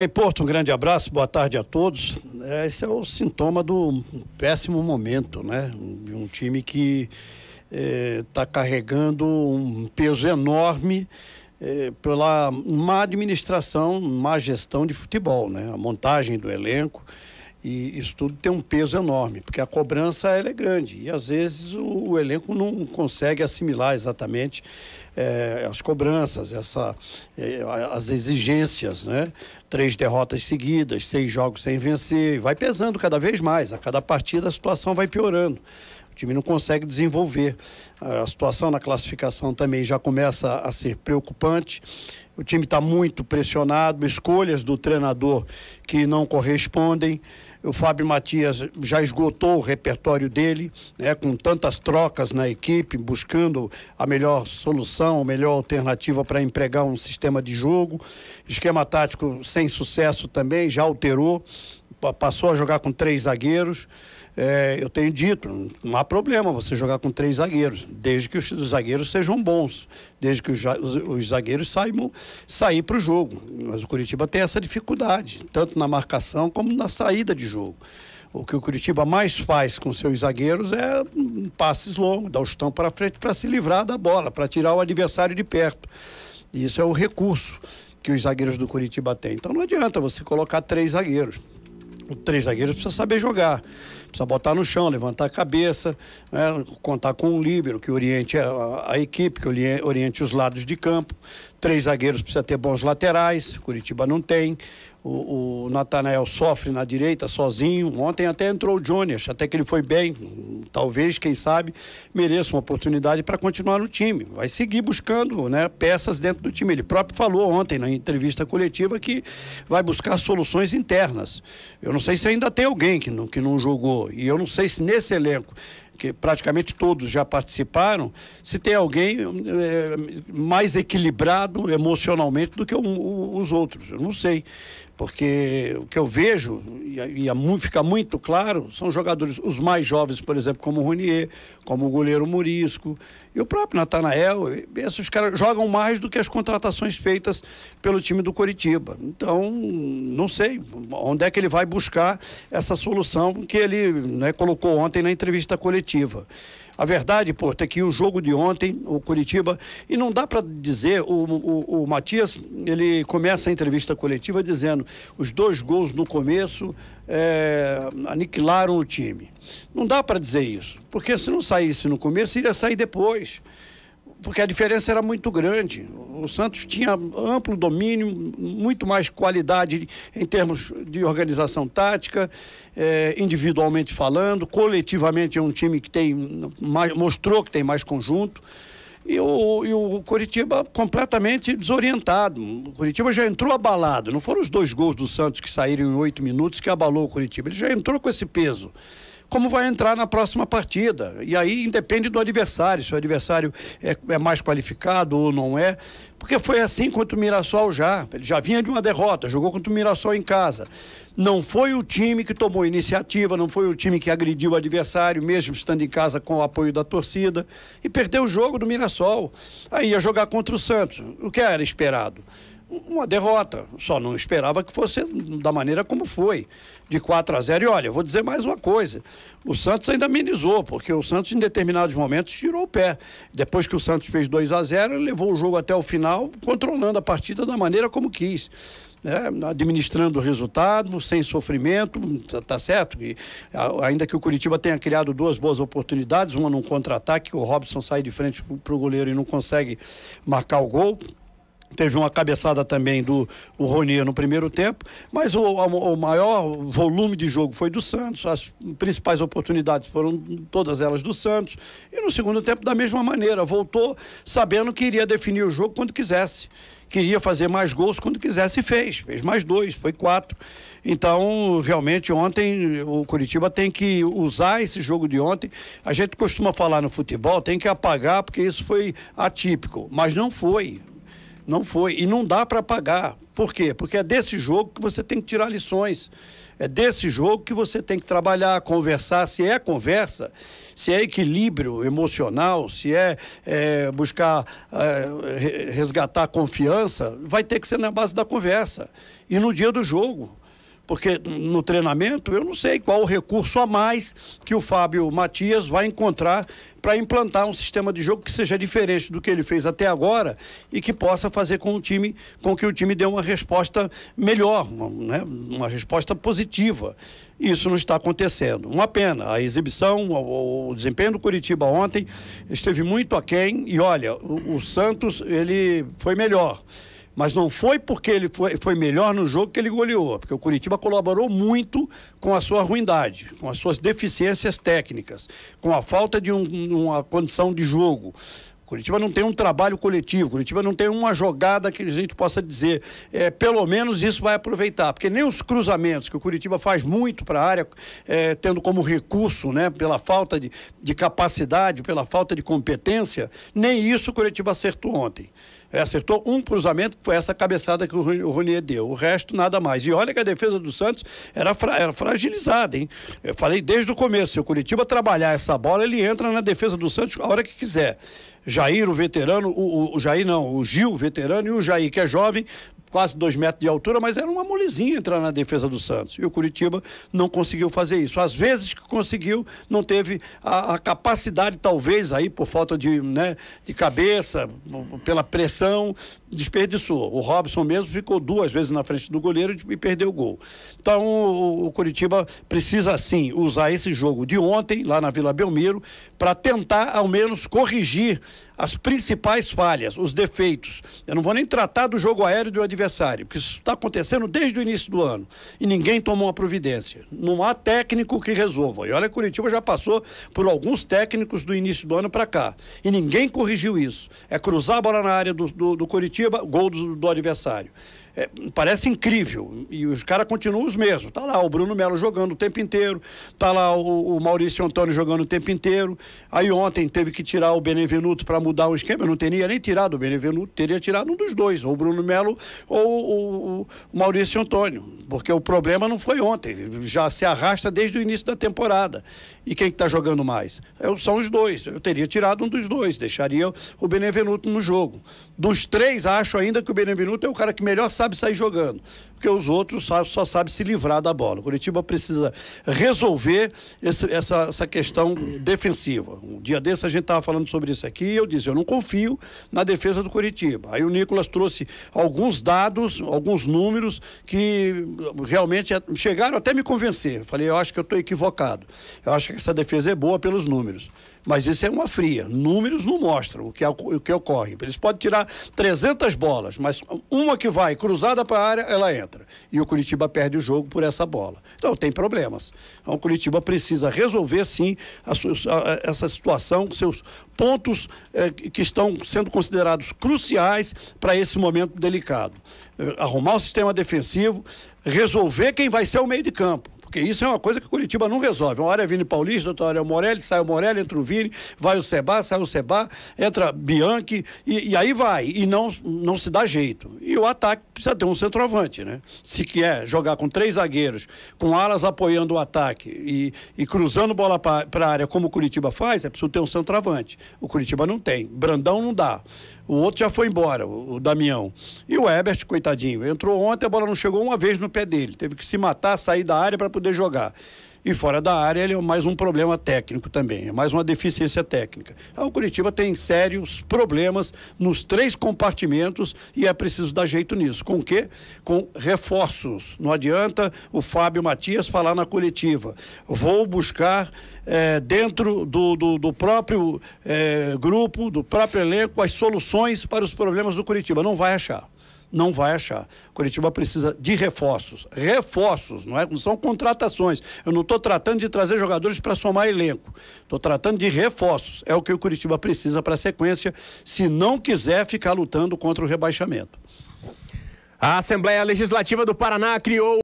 Em Porto, um grande abraço, boa tarde a todos. É, esse é o sintoma do péssimo momento, né? Um, um time que está é, tá carregando um peso enorme é, pela má administração, má gestão de futebol, né? A montagem do elenco. E isso tudo tem um peso enorme, porque a cobrança ela é grande e às vezes o, o elenco não consegue assimilar exatamente é, as cobranças, essa, é, as exigências, né? Três derrotas seguidas, seis jogos sem vencer, e vai pesando cada vez mais. A cada partida a situação vai piorando. O time não consegue desenvolver. A situação na classificação também já começa a ser preocupante. O time está muito pressionado, escolhas do treinador que não correspondem. O Fábio Matias já esgotou o repertório dele, né, com tantas trocas na equipe, buscando a melhor solução, a melhor alternativa para empregar um sistema de jogo. Esquema tático sem sucesso também, já alterou, passou a jogar com três zagueiros. É, eu tenho dito, não há problema você jogar com três zagueiros, desde que os zagueiros sejam bons, desde que os, os zagueiros saibam sair para o jogo. Mas o Curitiba tem essa dificuldade, tanto na marcação como na saída de jogo. O que o Curitiba mais faz com seus zagueiros é passes longos, dar o estão para frente para se livrar da bola, para tirar o adversário de perto. E isso é o recurso que os zagueiros do Curitiba têm. Então não adianta você colocar três zagueiros três zagueiros precisa saber jogar, precisa botar no chão, levantar a cabeça, né? contar com um líbero que oriente a, a, equipe, que oriente os lados de campo. Três zagueiros precisa ter bons laterais, Curitiba não tem o, o Natanael sofre na direita sozinho. Ontem até entrou o Jonas, até que ele foi bem. Talvez, quem sabe, mereça uma oportunidade para continuar no time. Vai seguir buscando né, peças dentro do time. Ele próprio falou ontem na entrevista coletiva que vai buscar soluções internas. Eu não sei se ainda tem alguém que não, que não jogou. E eu não sei se nesse elenco que praticamente todos já participaram, se tem alguém é, mais equilibrado emocionalmente do que o, os outros. Eu não sei porque o que eu vejo, e, e fica muito claro, são jogadores, os mais jovens, por exemplo, como o Ronier, como o goleiro Murisco, e o próprio Natanael, esses caras jogam mais do que as contratações feitas pelo time do Coritiba. Então, não sei onde é que ele vai buscar essa solução que ele né, colocou ontem na entrevista coletiva. A verdade, Porto, é que o jogo de ontem, o Curitiba, e não dá para dizer, o, o, o Matias, ele começa a entrevista coletiva dizendo os dois gols no começo é, aniquilaram o time. Não dá para dizer isso, porque se não saísse no começo, iria sair depois porque a diferença era muito grande. O Santos tinha amplo domínio, muito mais qualidade em termos de organização tática, eh, individualmente falando, coletivamente é um time que tem mais, mostrou que tem mais conjunto. E o, e o Coritiba completamente desorientado. O Coritiba já entrou abalado. Não foram os dois gols do Santos que saíram em oito minutos que abalou o Coritiba. Ele já entrou com esse peso como vai entrar na próxima partida. E aí independe do adversário, se o adversário é, é mais qualificado ou não é. Porque foi assim contra o Mirassol já. Ele já vinha de uma derrota, jogou contra o Mirassol em casa. Não foi o time que tomou iniciativa, não foi o time que agrediu o adversário, mesmo estando em casa com o apoio da torcida, e perdeu o jogo do Mirassol. Aí ia jogar contra o Santos, o que era esperado uma derrota. Só não esperava que fosse da maneira como foi, de 4 a 0. E olha, vou dizer mais uma coisa: o Santos ainda amenizou, porque o Santos, em determinados momentos, tirou o pé. Depois que o Santos fez 2 a 0, ele levou o jogo até o final, controlando a partida da maneira como quis. Né? administrando o resultado, sem sofrimento, tá, tá certo? E, ainda que o Curitiba tenha criado duas boas oportunidades, uma num contra-ataque, o Robson sai de frente para o goleiro e não consegue marcar o gol, Teve uma cabeçada também do o Ronier no primeiro tempo, mas o, o, maior volume de jogo foi do Santos. As principais oportunidades foram todas elas do Santos. E no segundo tempo, da mesma maneira, voltou sabendo que iria definir o jogo quando quisesse. Queria fazer mais gols quando quisesse e fez. Fez mais dois, foi quatro. Então, realmente, ontem o Curitiba tem que usar esse jogo de ontem. A gente costuma falar no futebol, tem que apagar, porque isso foi atípico. Mas não foi. Não foi. E não dá para pagar. Por quê? Porque é desse jogo que você tem que tirar lições. É desse jogo que você tem que trabalhar, conversar. Se é conversa, se é equilíbrio emocional, se é, é buscar é, resgatar confiança, vai ter que ser na base da conversa. E no dia do jogo porque no treinamento eu não sei qual o recurso a mais que o Fábio Matias vai encontrar para implantar um sistema de jogo que seja diferente do que ele fez até agora e que possa fazer com o time, com que o time dê uma resposta melhor, uma, né? uma resposta positiva. Isso não está acontecendo. Uma pena. A exibição, o, o desempenho do Curitiba ontem esteve muito aquém e olha, o, o Santos ele foi melhor. Mas não foi porque ele foi, foi melhor no jogo que ele goleou, porque o Curitiba colaborou muito com a sua ruindade, com as suas deficiências técnicas, com a falta de um, uma condição de jogo. Curitiba não tem um trabalho coletivo, Curitiba não tem uma jogada que a gente possa dizer, é, pelo menos isso vai aproveitar, porque nem os cruzamentos, que o Curitiba faz muito para a área, é, tendo como recurso, né, pela falta de, de capacidade, pela falta de competência, nem isso o Curitiba acertou ontem. É, acertou um cruzamento, que foi essa cabeçada que o Ronier deu. O resto, nada mais. E olha que a defesa do Santos era, fra, era fragilizada, hein? Eu falei desde o começo: se o Curitiba trabalhar essa bola, ele entra na defesa do Santos a hora que quiser. Jair, o veterano, o, o, o, Jair não, o Gil, veterano, e o Jair, que é jovem, quase dois metros de altura, mas era uma molezinha entrar na defesa do Santos. E o Curitiba não conseguiu fazer isso. Às vezes que conseguiu, não teve a, a capacidade, talvez, aí por falta de, né, de cabeça, pela pressão, desperdiçou. O Robson mesmo ficou duas vezes na frente do goleiro e perdeu o gol. Então o, o Curitiba precisa, sim, usar esse jogo de ontem, lá na Vila Belmiro, para tentar, ao menos, corrigir as principais falhas, os defeitos. Eu não vou nem tratar do jogo aéreo do adversário, porque isso está acontecendo desde o início do ano e ninguém tomou a providência. Não há técnico que resolva. E olha, Curitiba já passou por alguns técnicos do início do ano para cá e ninguém corrigiu isso. É cruzar a bola na área do, do, do Curitiba, gol do, do adversário é, parece incrível. E os caras continuam os mesmos. Tá lá o Bruno Melo jogando o tempo inteiro, tá lá o, o Maurício Antônio jogando o tempo inteiro. Aí ontem teve que tirar o Benevenuto para mudar o esquema. Eu não teria nem tirado o Benevenuto, teria tirado um dos dois, ou o Bruno Melo ou o, o Maurício Antônio. Porque o problema não foi ontem, já se arrasta desde o início da temporada. E quem está jogando mais? Eu, é, são os dois. Eu teria tirado um dos dois, deixaria o Benevenuto no jogo. Dos três, acho ainda que o Benevenuto é o cara que melhor sabe sair jogando porque os outros só sabem se livrar da bola. O Curitiba precisa resolver esse, essa, essa questão defensiva. Um dia desse a gente estava falando sobre isso aqui, eu disse, eu não confio na defesa do Curitiba. Aí o Nicolas trouxe alguns dados, alguns números que realmente é, chegaram até me convencer. Falei, eu acho que eu estou equivocado. Eu acho que essa defesa é boa pelos números. Mas isso é uma fria. Números não mostram o que, é o que ocorre. Eles podem tirar 300 bolas, mas uma que vai cruzada para a área, ela entra. E o Curitiba perde o jogo por essa bola. Então tem problemas. Então o Curitiba precisa resolver sim a, a, essa situação, seus pontos eh, que estão sendo considerados cruciais para esse momento delicado. Eh, arrumar o sistema defensivo, resolver quem vai ser o meio de campo. Porque isso é uma coisa que o Curitiba não resolve. Uma hora é Vini Paulista, outra hora é o Morelli, sai o Morelli, entra o Vini, vai o Seba, sai o Seba, entra Bianchi, e, e, aí vai. E não, não se dá jeito. E o ataque precisa ter um centroavante, né? Se quer jogar com três zagueiros, com alas apoiando o ataque e, e cruzando bola para a área como o Curitiba faz, é preciso ter um centroavante. O Curitiba não tem. Brandão não dá. O outro já foi embora, o Damião. E o Ebert, coitadinho, entrou ontem, a bola não chegou uma vez no pé dele. Teve que se matar, sair da área para poder jogar. E fora da área, ele é mais um problema técnico também, é mais uma deficiência técnica. Então, o Curitiba tem sérios problemas nos três compartimentos e é preciso dar jeito nisso. Com o quê? Com reforços. Não adianta o Fábio Matias falar na coletiva. Vou buscar é, dentro do, do, do próprio é, grupo, do próprio elenco, as soluções para os problemas do Curitiba. Não vai achar não vai achar. Curitiba precisa de reforços. Reforços, não é? Não são contratações. Eu não estou tratando de trazer jogadores para somar elenco. Estou tratando de reforços. É o que o Curitiba precisa para a sequência, se não quiser ficar lutando contra o rebaixamento. A Assembleia Legislativa do Paraná criou